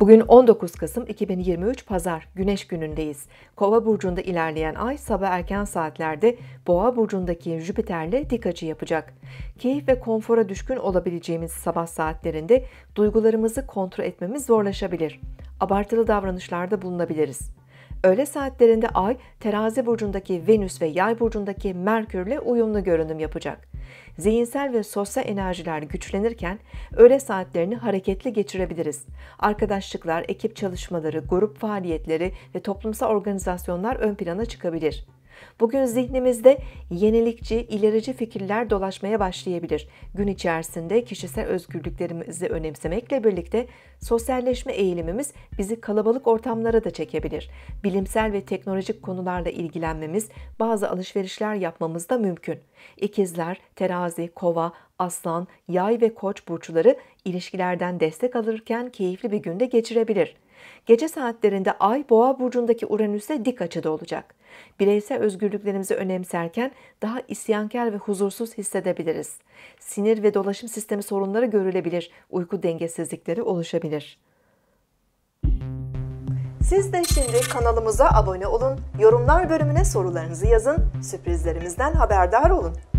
Bugün 19 Kasım 2023 Pazar Güneş günündeyiz. Kova burcunda ilerleyen ay sabah erken saatlerde Boğa burcundaki Jüpiter'le dik açı yapacak. Keyif ve konfora düşkün olabileceğimiz sabah saatlerinde duygularımızı kontrol etmemiz zorlaşabilir. Abartılı davranışlarda bulunabiliriz. Öğle saatlerinde Ay, terazi burcundaki Venüs ve yay burcundaki Merkürle uyumlu görünüm yapacak. Zihinsel ve sosyal enerjiler güçlenirken öğle saatlerini hareketli geçirebiliriz. Arkadaşlıklar, ekip çalışmaları, grup faaliyetleri ve toplumsal organizasyonlar ön plana çıkabilir. Bugün zihnimizde yenilikçi, ilerici fikirler dolaşmaya başlayabilir. Gün içerisinde kişisel özgürlüklerimizi önemsemekle birlikte sosyalleşme eğilimimiz bizi kalabalık ortamlara da çekebilir. Bilimsel ve teknolojik konularla ilgilenmemiz, bazı alışverişler yapmamız da mümkün. İkizler, terazi, kova, aslan, yay ve koç burçları ilişkilerden destek alırken keyifli bir günde geçirebilir. Gece saatlerinde Ay Boğa burcundaki Uranüs'e dik açıda olacak. Bireysel özgürlüklerimizi önemserken daha isyankar ve huzursuz hissedebiliriz. Sinir ve dolaşım sistemi sorunları görülebilir, uyku dengesizlikleri oluşabilir. Siz de şimdi kanalımıza abone olun, yorumlar bölümüne sorularınızı yazın, sürprizlerimizden haberdar olun.